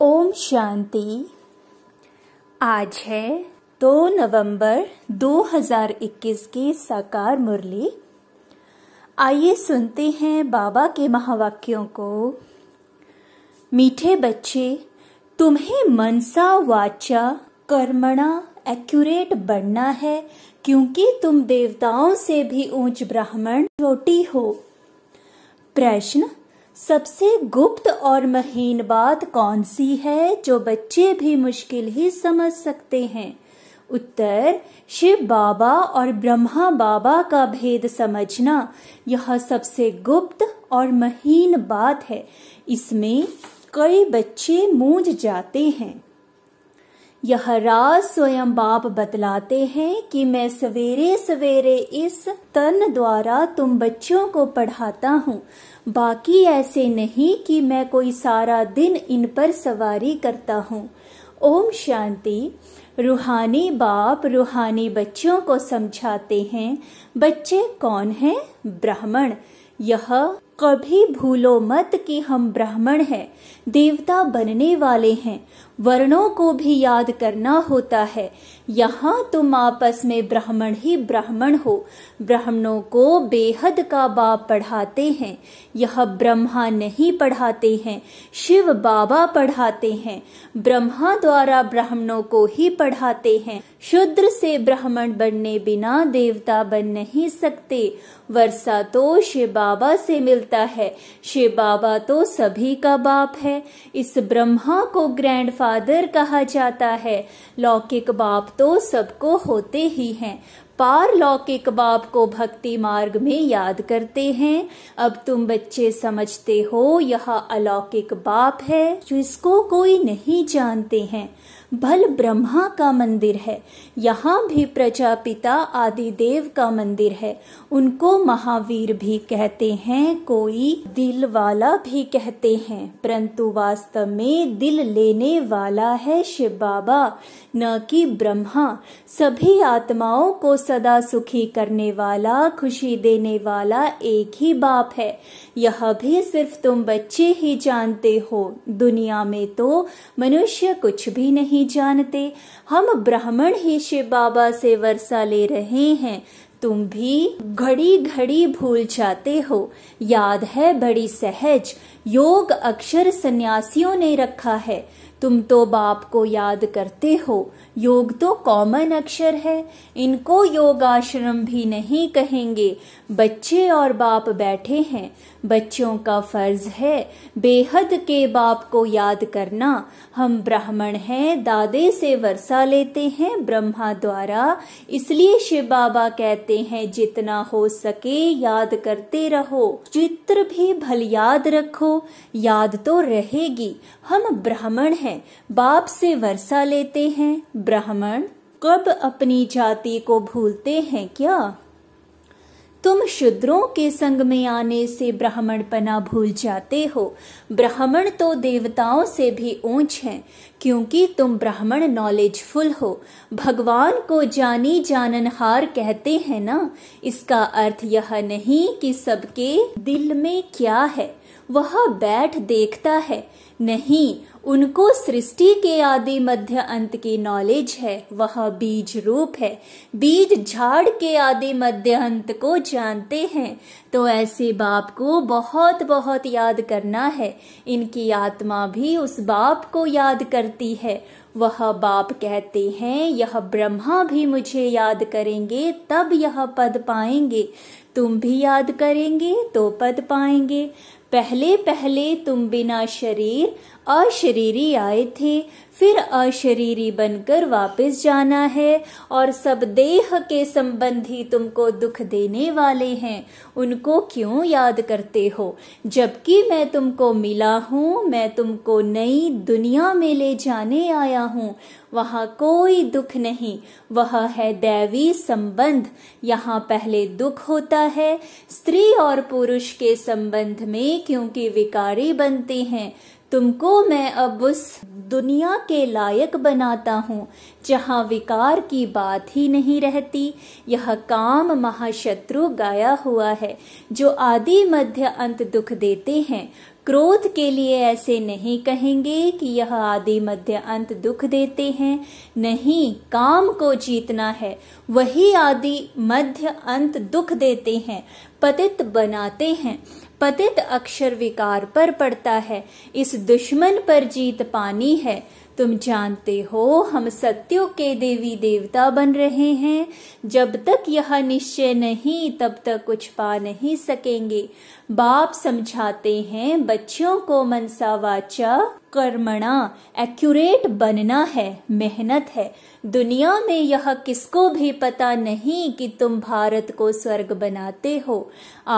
ओम शांति आज है दो नवंबर 2021 की साकार मुरली आइए सुनते हैं बाबा के महावाक्यों को मीठे बच्चे तुम्हें मनसा वाचा कर्मणा एक्यूरेट बनना है क्योंकि तुम देवताओं से भी ऊंच ब्राह्मण रोटी हो प्रश्न सबसे गुप्त और महीन बात कौन सी है जो बच्चे भी मुश्किल ही समझ सकते हैं उत्तर शिव बाबा और ब्रह्मा बाबा का भेद समझना यह सबसे गुप्त और महीन बात है इसमें कई बच्चे मूझ जाते हैं यह राज स्वयं बाप बतलाते हैं कि मैं सवेरे सवेरे इस तन द्वारा तुम बच्चों को पढ़ाता हूँ बाकी ऐसे नहीं कि मैं कोई सारा दिन इन पर सवारी करता हूँ ओम शांति रूहानी बाप रूहानी बच्चों को समझाते हैं बच्चे कौन हैं ब्राह्मण यह कभी भूलो मत कि हम ब्राह्मण हैं देवता बनने वाले हैं वर्णों को भी याद करना होता है यहाँ तुम आपस में ब्राह्मण ही ब्राह्मण हो ब्राह्मणों को बेहद का बाप पढ़ाते हैं यह ब्रह्मा नहीं पढ़ाते हैं शिव बाबा पढ़ाते हैं ब्रह्मा द्वारा ब्राह्मणों को ही पढ़ाते हैं शुद्र से ब्राह्मण बनने बिना देवता बन नहीं सकते वर्षा तो शिव बाबा से मिलता सकता है शिव बाबा तो सभी का बाप है इस ब्रह्मा को ग्रैंडफादर कहा जाता है लौकिक बाप तो सबको होते ही हैं पारलौकिक बाप को भक्ति मार्ग में याद करते हैं अब तुम बच्चे समझते हो यह अलौकिक बाप है जिसको कोई नहीं जानते हैं भल ब्रह्मा का मंदिर है यहाँ भी प्रजापिता आदि देव का मंदिर है उनको महावीर भी कहते हैं कोई दिल वाला भी कहते हैं परंतु वास्तव में दिल लेने वाला है शिव बाबा न कि ब्रह्मा सभी आत्माओं को सदा सुखी करने वाला खुशी देने वाला एक ही बाप है यह भी सिर्फ तुम बच्चे ही जानते हो दुनिया में तो मनुष्य कुछ भी नहीं नहीं जानते हम ब्राह्मण ही शिव बाबा से वर्षा ले रहे हैं तुम भी घड़ी घड़ी भूल जाते हो याद है बड़ी सहज योग अक्षर सन्यासियों ने रखा है तुम तो बाप को याद करते हो योग तो कॉमन अक्षर है इनको योगाश्रम भी नहीं कहेंगे बच्चे और बाप बैठे हैं बच्चों का फर्ज है बेहद के बाप को याद करना हम ब्राह्मण हैं दादे से वर्षा लेते हैं ब्रह्मा द्वारा इसलिए शिव बाबा कहते हैं जितना हो सके याद करते रहो चित्र भी भल याद रखो याद तो रहेगी हम ब्राह्मण हैं बाप से वर्षा लेते हैं ब्राह्मण कब अपनी जाति को भूलते हैं क्या तुम शूद्रों के संग में आने से ब्राह्मण पना भूल जाते हो ब्राह्मण तो देवताओं से भी ऊंच हैं क्योंकि तुम ब्राह्मण नॉलेजफुल हो भगवान को जानी जाननहार कहते हैं ना इसका अर्थ यह नहीं कि सबके दिल में क्या है वह बैठ देखता है नहीं उनको सृष्टि के आदि मध्य अंत की नॉलेज है वह बीज रूप है बीज झाड़ के आदि मध्य अंत को जानते हैं तो ऐसे बाप को बहुत बहुत याद करना है इनकी आत्मा भी उस बाप को याद करती है वह बाप कहते हैं यह ब्रह्मा भी मुझे याद करेंगे तब यह पद पाएंगे तुम भी याद करेंगे तो पद पाएंगे पहले पहले तुम बिना शरीर अशरीरी आए थे फिर अशरीरी बनकर वापस जाना है और सब देह के संबंधी तुमको दुख देने वाले हैं उनको क्यों याद करते हो जबकि मैं तुमको मिला हूँ मैं तुमको नई दुनिया में ले जाने आया हूँ वहाँ कोई दुख नहीं वह है दैवी संबंध यहाँ पहले दुख होता है स्त्री और पुरुष के संबंध में क्योंकि विकारी बनते हैं तुमको मैं अब उस दुनिया के लायक बनाता हूँ जहाँ विकार की बात ही नहीं रहती यह काम महाशत्रु गाया हुआ है जो आदि मध्य अंत दुख देते हैं क्रोध के लिए ऐसे नहीं कहेंगे कि यह आदि मध्य अंत दुख देते हैं नहीं काम को जीतना है वही आदि मध्य अंत दुख देते हैं पतित बनाते हैं पतित अक्षर विकार पर पड़ता है इस दुश्मन पर जीत पानी है तुम जानते हो हम सत्यों के देवी देवता बन रहे हैं जब तक यह निश्चय नहीं तब तक कुछ पा नहीं सकेंगे बाप समझाते हैं बच्चों को मनसा वाचा कर्मणा एक्यूरेट बनना है मेहनत है दुनिया में यह किसको भी पता नहीं कि तुम भारत को स्वर्ग बनाते हो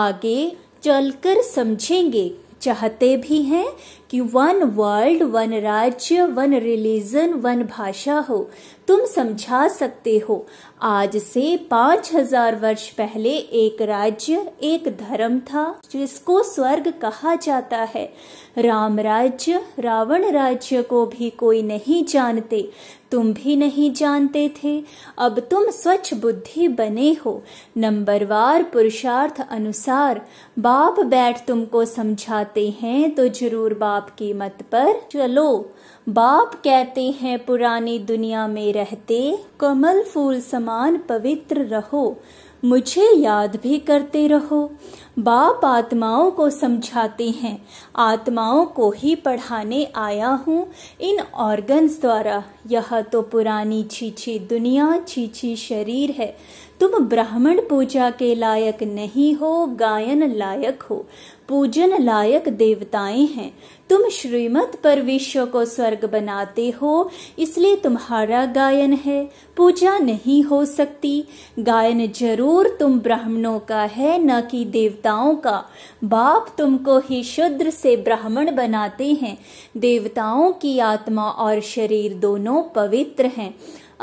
आगे चलकर समझेंगे चाहते भी हैं कि वन वर्ल्ड वन राज्य वन रिलीजन वन भाषा हो तुम समझा सकते हो आज से पाँच हजार वर्ष पहले एक राज्य एक धर्म था जिसको स्वर्ग कहा जाता है राम राज्य रावण राज्य को भी कोई नहीं जानते तुम भी नहीं जानते थे अब तुम स्वच्छ बुद्धि बने हो नंबरवार पुरुषार्थ अनुसार बाप बैठ तुमको समझाते हैं तो जरूर बाप की मत पर चलो बाप कहते हैं पुरानी दुनिया में रहते कमल फूल समान पवित्र रहो मुझे याद भी करते रहो बाप आत्माओं को समझाते हैं आत्माओं को ही पढ़ाने आया हूँ इन ऑर्गन्स द्वारा यह तो पुरानी छीछी दुनिया छीछी शरीर है तुम ब्राह्मण पूजा के लायक नहीं हो गायन लायक हो पूजन लायक देवताएं हैं तुम श्रीमत पर विश्व को स्वर्ग बनाते हो इसलिए तुम्हारा गायन है पूजा नहीं हो सकती गायन जरूर तुम ब्राह्मणों का है न कि देवताओं का बाप तुमको ही शुद्र से ब्राह्मण बनाते हैं देवताओं की आत्मा और शरीर दोनों पवित्र हैं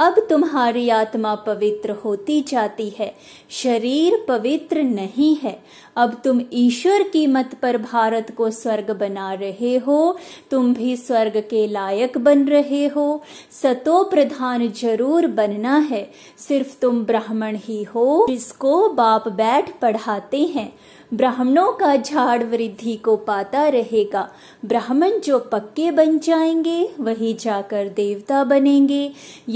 अब तुम्हारी आत्मा पवित्र होती जाती है शरीर पवित्र नहीं है अब तुम ईश्वर की मत पर भारत को स्वर्ग बना रहे हो तुम भी स्वर्ग के लायक बन रहे हो सतो प्रधान जरूर बनना है सिर्फ तुम ब्राह्मण ही हो जिसको बाप बैठ पढ़ाते हैं ब्राह्मणों का झाड़ वृद्धि को पाता रहेगा ब्राह्मण जो पक्के बन जाएंगे वही जाकर देवता बनेंगे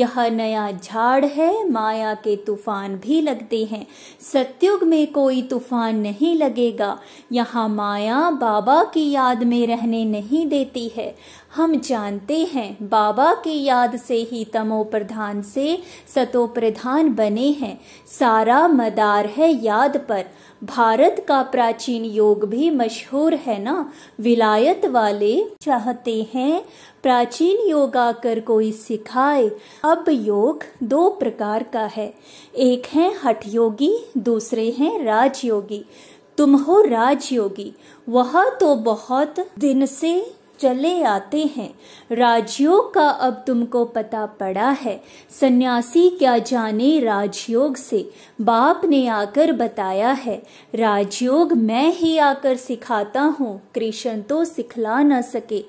यह नया झाड़ है माया के तूफान भी लगते हैं सत्युग में कोई तूफान नहीं नहीं लगेगा यहाँ माया बाबा की याद में रहने नहीं देती है हम जानते हैं बाबा की याद से ही तमो प्रधान से सतो प्रधान बने हैं सारा मदार है याद पर भारत का प्राचीन योग भी मशहूर है ना विलायत वाले चाहते हैं प्राचीन योग आकर कोई सिखाए अब योग दो प्रकार का है एक है हठ योगी दूसरे हैं राजयोगी तुम हो राजयोगी वह तो बहुत दिन से चले आते हैं राजयोग का अब तुमको पता पड़ा है सन्यासी क्या जाने राजयोग से बाप ने आकर बताया है राजयोग मैं ही आकर सिखाता हूँ कृष्ण तो सिखला न सके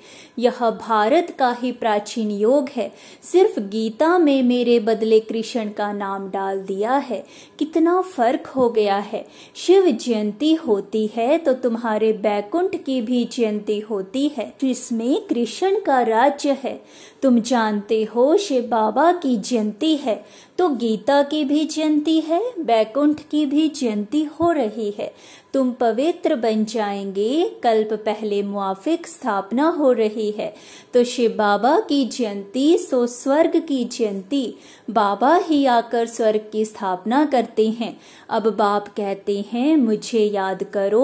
यह भारत का ही प्राचीन योग है सिर्फ गीता में मेरे बदले कृष्ण का नाम डाल दिया है कितना फर्क हो गया है शिव जयंती होती है तो तुम्हारे बैकुंठ की भी जयंती होती है श्री जिसमें कृष्ण का राज्य है तुम जानते हो शिव बाबा की जयंती है तो गीता की भी जयंती है बैकुंठ की भी जयंती हो रही है तुम पवित्र बन जाएंगे कल्प पहले मुआफिक स्थापना हो रही है तो शिव बाबा की जयंती सो स्वर्ग की जयंती बाबा ही आकर स्वर्ग की स्थापना करते हैं अब बाप कहते हैं मुझे याद करो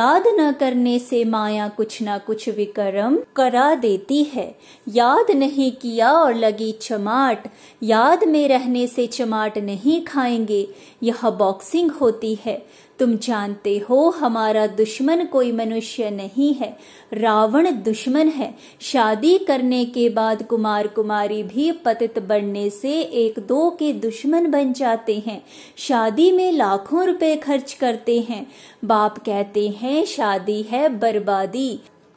याद न करने से माया कुछ ना कुछ विकर्म करा देती है याद नहीं नहीं किया और लगी चमाट याद में रहने से चमाट नहीं खाएंगे यह बॉक्सिंग होती है तुम जानते हो हमारा दुश्मन कोई मनुष्य नहीं है रावण दुश्मन है शादी करने के बाद कुमार कुमारी भी पतित बनने से एक दो के दुश्मन बन जाते हैं शादी में लाखों रुपए खर्च करते हैं बाप कहते हैं शादी है बर्बादी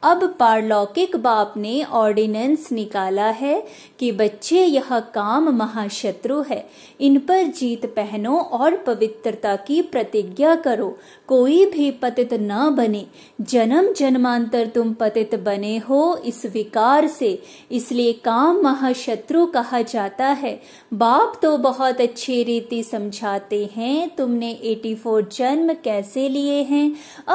अब पारलौकिक बाप ने ऑर्डिनेंस निकाला है कि बच्चे यह काम महाशत्रु है इन पर जीत पहनो और पवित्रता की प्रतिज्ञा करो कोई भी पतित न बने जन्म जन्मांतर तुम पतित बने हो इस विकार से इसलिए काम महाशत्रु कहा जाता है बाप तो बहुत अच्छी रीति समझाते हैं तुमने 84 जन्म कैसे लिए हैं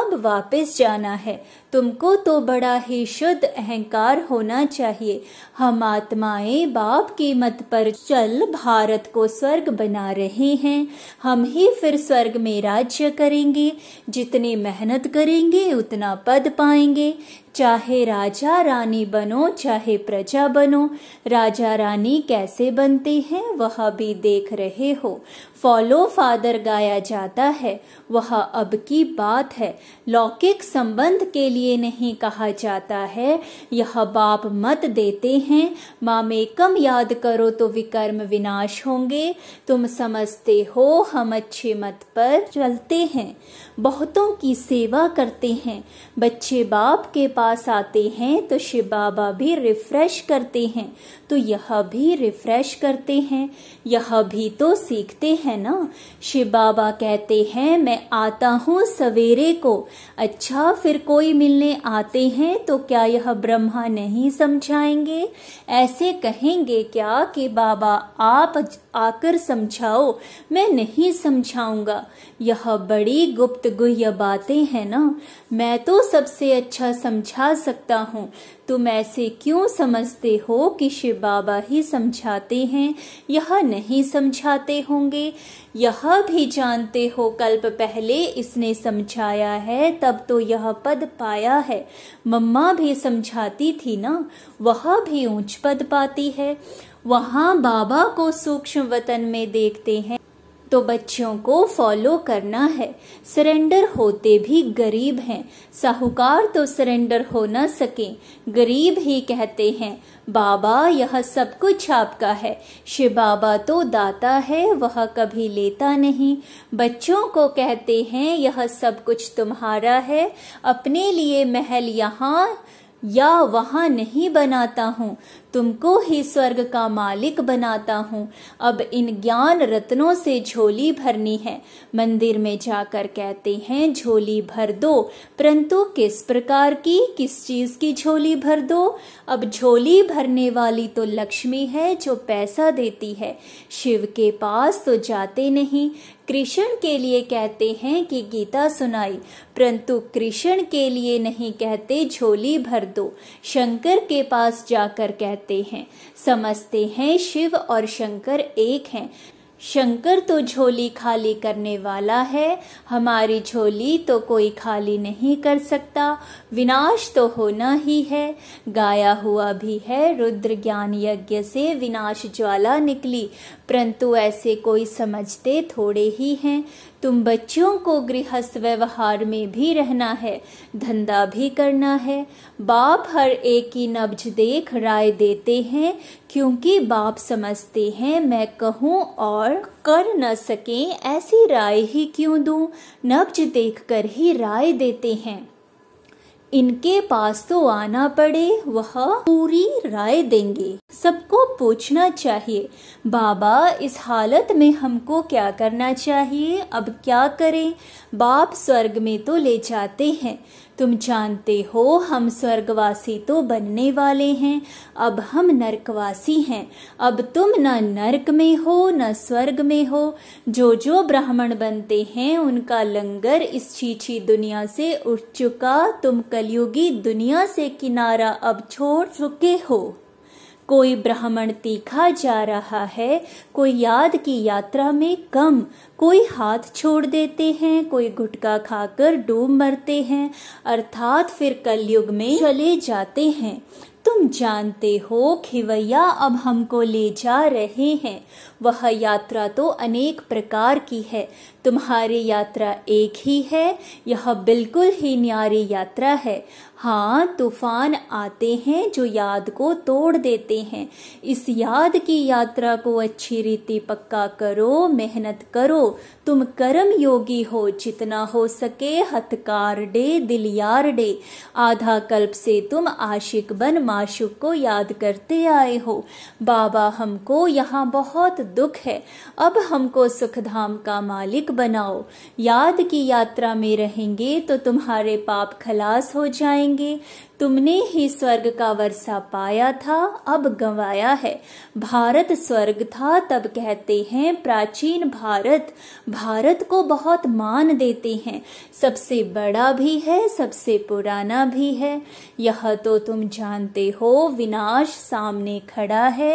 अब वापस जाना है तुमको तो बड़ा ही शुद्ध अहंकार होना चाहिए हम आत्माएं बाप की मत पर चल भारत को स्वर्ग बना रहे हैं हम ही फिर स्वर्ग में राज्य करेंगे जितनी मेहनत करेंगे उतना पद पाएंगे चाहे राजा रानी बनो चाहे प्रजा बनो राजा रानी कैसे बनते हैं वह भी देख रहे हो फॉलो फादर गाया जाता है वह अब की बात है लौकिक संबंध के लिए नहीं कहा जाता है यह बाप मत देते हैं मामेकम याद करो तो विकर्म विनाश होंगे तुम समझते हो हम अच्छे मत पर चलते हैं बहुतों की सेवा करते हैं बच्चे बाप के पास पास आते हैं तो शिव बाबा भी रिफ्रेश करते हैं तो यह भी रिफ्रेश करते हैं यह भी तो सीखते हैं ना शिव बाबा कहते हैं मैं आता हूँ सवेरे को अच्छा फिर कोई मिलने आते हैं तो क्या यह ब्रह्मा नहीं समझाएंगे ऐसे कहेंगे क्या कि बाबा आप आकर समझाओ मैं नहीं समझाऊंगा यह बड़ी गुप्त गुह्य बातें हैं ना मैं तो सबसे अच्छा समझा सकता हूँ तुम ऐसे क्यों समझते हो कि शिव बाबा ही समझाते हैं यह नहीं समझाते होंगे यह भी जानते हो कल्प पहले इसने समझाया है तब तो यह पद पाया है मम्मा भी समझाती थी ना वह भी ऊंच पद पाती है वहाँ बाबा को सूक्ष्म वतन में देखते हैं तो बच्चों को फॉलो करना है सरेंडर होते भी गरीब हैं साहूकार तो सरेंडर हो ना सके गरीब ही कहते हैं बाबा यह सब कुछ आपका है शिव बाबा तो दाता है वह कभी लेता नहीं बच्चों को कहते हैं यह सब कुछ तुम्हारा है अपने लिए महल यहाँ या वहाँ नहीं बनाता हूँ तुमको ही स्वर्ग का मालिक बनाता हूँ अब इन ज्ञान रत्नों से झोली भरनी है मंदिर में जाकर कहते हैं झोली भर दो परंतु किस प्रकार की किस चीज की झोली भर दो अब झोली भरने वाली तो लक्ष्मी है जो पैसा देती है शिव के पास तो जाते नहीं कृष्ण के लिए कहते हैं कि गीता सुनाई परंतु कृष्ण के लिए नहीं कहते झोली भर दो शंकर के पास जाकर कहते हैं समझते हैं शिव और शंकर एक हैं शंकर तो झोली खाली करने वाला है हमारी झोली तो कोई खाली नहीं कर सकता विनाश तो होना ही है गाया हुआ भी है रुद्र ज्ञान यज्ञ से विनाश ज्वाला निकली परंतु ऐसे कोई समझते थोड़े ही हैं तुम बच्चों को गृहस्थ व्यवहार में भी रहना है धंधा भी करना है बाप हर एक की नब्ज देख राय देते हैं क्योंकि बाप समझते हैं मैं कहूँ और कर न सकें ऐसी राय ही क्यों दूं नब्ज देखकर ही राय देते हैं इनके पास तो आना पड़े वह पूरी राय देंगे सबको पूछना चाहिए बाबा इस हालत में हमको क्या करना चाहिए अब क्या करें बाप स्वर्ग में तो ले जाते हैं तुम जानते हो हम स्वर्गवासी तो बनने वाले हैं अब हम नरकवासी हैं अब तुम न नरक में हो न स्वर्ग में हो जो जो ब्राह्मण बनते हैं उनका लंगर इस चीची दुनिया से उठ चुका तुम कलयुगी दुनिया से किनारा अब छोड़ चुके हो कोई ब्राह्मण तीखा जा रहा है कोई याद की यात्रा में कम कोई हाथ छोड़ देते हैं कोई गुटखा खाकर डूब मरते हैं अर्थात फिर कलयुग में चले जाते हैं तुम जानते हो खिवैया अब हमको ले जा रहे हैं वह यात्रा तो अनेक प्रकार की है तुम्हारी यात्रा एक ही है यह बिल्कुल ही न्यारी यात्रा है हाँ तूफान आते हैं जो याद को तोड़ देते हैं इस याद की यात्रा को अच्छी रीति पक्का करो मेहनत करो तुम कर्म योगी हो जितना हो सके हथकार डे दिलियार डे आधा कल्प से तुम आशिक बन माशुक को याद करते आए हो बाबा हमको यहाँ बहुत दुख है अब हमको सुखधाम का मालिक बनाओ याद की यात्रा में रहेंगे तो तुम्हारे पाप खलास हो जाएंगे तुमने ही स्वर्ग का वर्षा पाया था अब गंवाया है भारत स्वर्ग था तब कहते हैं प्राचीन भारत भारत को बहुत मान देते हैं सबसे बड़ा भी है सबसे पुराना भी है यह तो तुम जानते हो विनाश सामने खड़ा है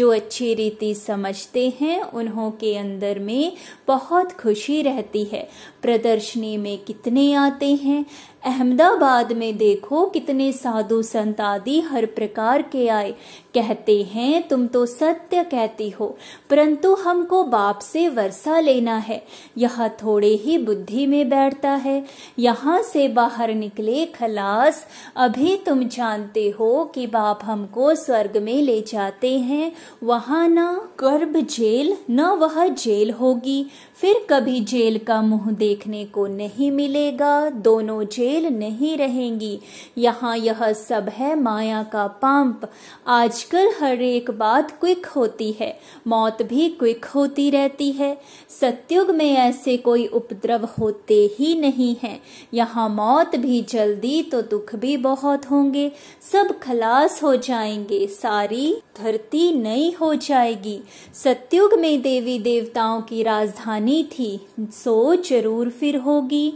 जो अच्छी रीति समझते हैं उन्हों के अंदर में बहुत खुशी रहती है प्रदर्शनी में कितने आते हैं अहमदाबाद में देखो कितने साधु संत आदि हर प्रकार के आए कहते हैं तुम तो सत्य कहती हो परंतु हमको बाप से वर्षा लेना है यह थोड़े ही बुद्धि में बैठता है यहाँ से बाहर निकले खलास अभी तुम जानते हो कि बाप हमको स्वर्ग में ले जाते हैं वहाँ न गर्भ जेल न वह जेल होगी फिर कभी जेल का मुंह देखने को नहीं मिलेगा दोनों जेल खेल नहीं रहेंगी यहाँ यह सब है माया का पंप आजकल हर एक बात क्विक होती है मौत भी क्विक होती रहती है सत्युग में ऐसे कोई उपद्रव होते ही नहीं है यहाँ मौत भी जल्दी तो दुख भी बहुत होंगे सब खलास हो जाएंगे सारी धरती नई हो जाएगी सत्युग में देवी देवताओं की राजधानी थी सो जरूर फिर होगी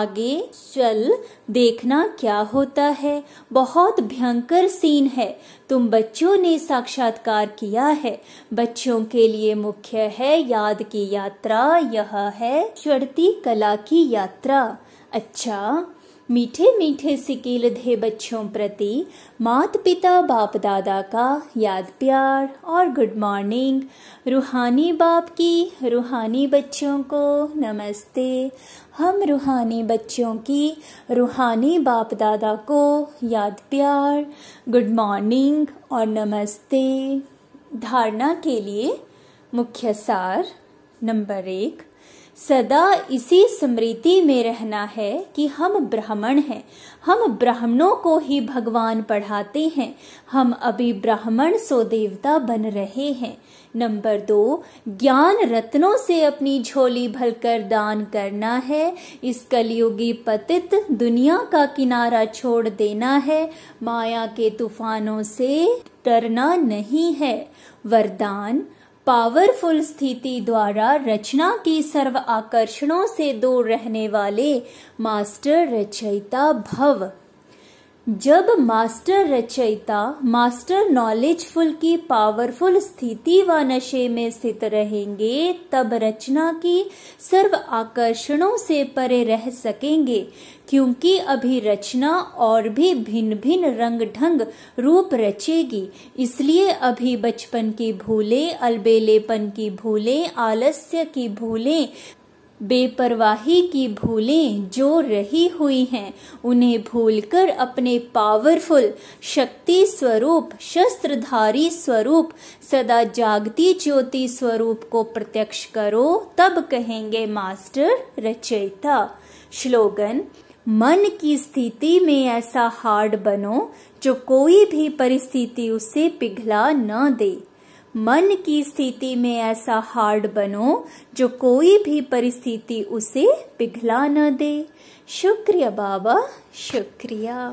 आगे चल देखना क्या होता है बहुत भयंकर सीन है तुम बच्चों ने साक्षात्कार किया है बच्चों के लिए मुख्य है याद की यात्रा यह है चढ़ती कला की यात्रा अच्छा मीठे मीठे धे बच्चों प्रति मात पिता बाप दादा का याद प्यार और गुड मॉर्निंग रूहानी बाप की रूहानी बच्चों को नमस्ते हम रूहानी बच्चों की रूहानी बाप दादा को याद प्यार गुड मॉर्निंग और नमस्ते धारणा के लिए मुख्य सार नंबर एक सदा इसी स्मृति में रहना है कि हम ब्राह्मण हैं हम ब्राह्मणों को ही भगवान पढ़ाते हैं हम अभी ब्राह्मण सो देवता बन रहे हैं नंबर दो ज्ञान रत्नों से अपनी झोली भलकर दान करना है इस कलयुगी पतित दुनिया का किनारा छोड़ देना है माया के तूफानों से डरना नहीं है वरदान पावरफुल स्थिति द्वारा रचना की सर्व आकर्षणों से दूर रहने वाले मास्टर रचयिता भव जब मास्टर रचयिता मास्टर नॉलेजफुल की पावरफुल स्थिति व नशे में स्थित रहेंगे तब रचना की सर्व आकर्षणों से परे रह सकेंगे क्योंकि अभी रचना और भी भिन्न भिन्न रंग ढंग रूप रचेगी इसलिए अभी बचपन की भूले अलबेलेपन की भूले आलस्य की भूले बेपरवाही की भूलें जो रही हुई हैं उन्हें भूलकर अपने पावरफुल शक्ति स्वरूप शस्त्रधारी स्वरूप सदा जागती ज्योति स्वरूप को प्रत्यक्ष करो तब कहेंगे मास्टर रचयिता श्लोगन मन की स्थिति में ऐसा हार्ड बनो जो कोई भी परिस्थिति उसे पिघला न दे मन की स्थिति में ऐसा हार्ड बनो जो कोई भी परिस्थिति उसे पिघला न दे शुक्रिया बाबा शुक्रिया